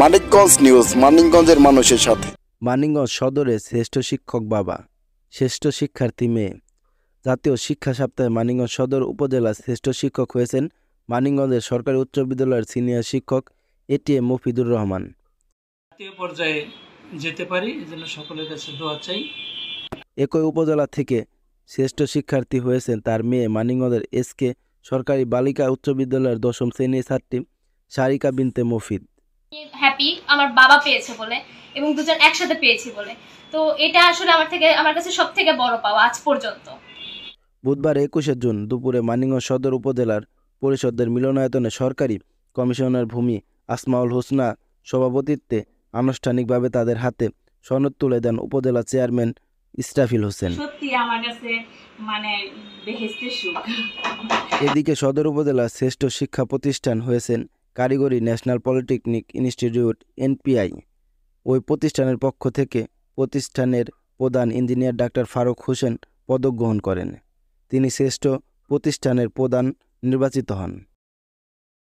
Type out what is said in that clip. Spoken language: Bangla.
মানিকগঞ্জ নিউজ মানিকগঞ্জের মানুষের সাথে মানিকগঞ্জ সদরে শ্রেষ্ঠ শিক্ষক বাবা শ্রেষ্ঠ শিক্ষার্থী মেয়ে জাতীয় শিক্ষা সপ্তাহে মানিকগঞ্জ সদর উপজেলার শ্রেষ্ঠ শিক্ষক হয়েছেন মানিকগঞ্জের সরকারি উচ্চ বিদ্যালয়ের সিনিয়র শিক্ষক এটিএম মফিদুর রহমান জাতীয় পর্যায়ে যেতে পারি এজন্য সকলের কাছে দোয়া চাই একই উপজেলা থেকে শ্রেষ্ঠ শিক্ষার্থী হয়েছেন তার মেয়ে মানিকগঞ্জের এসকে সরকারি বালিকা উচ্চ বিদ্যালয়ের দশম শ্রেণীর ছাত্রী সারিকা বিনতে মফিদ হ্যাপি আমার বাবা পেয়েছে বলে এবং দুজন একসাথে পেয়েছি বলে তো এটা আসলে আমার থেকে আমার কাছে সব থেকে বড় পাওয়া আজ পর্যন্ত বুধবার একুশে জুন দুপুরে মানিকগঞ্জ সদর উপজেলার পরিষদের মিলনায়তনে সরকারি কমিশনার ভূমি আসমাউল হোসনা সভাপতিত্বে আনুষ্ঠানিকভাবে তাদের হাতে সনদ তুলে দেন উপজেলা চেয়ারম্যান ইস্টাফিল হোসেন মানে এদিকে সদর উপজেলার শ্রেষ্ঠ শিক্ষা প্রতিষ্ঠান হয়েছেন কারিগরি ন্যাশনাল পলিটেকনিক ইনস্টিটিউট এনপিআই ওই প্রতিষ্ঠানের পক্ষ থেকে প্রতিষ্ঠানের প্রধান ইঞ্জিনিয়ার ডাক্তার ফারুক হোসেন পদক গ্রহণ করেন তিনি শ্রেষ্ঠ প্রতিষ্ঠানের প্রধান নির্বাচিত হন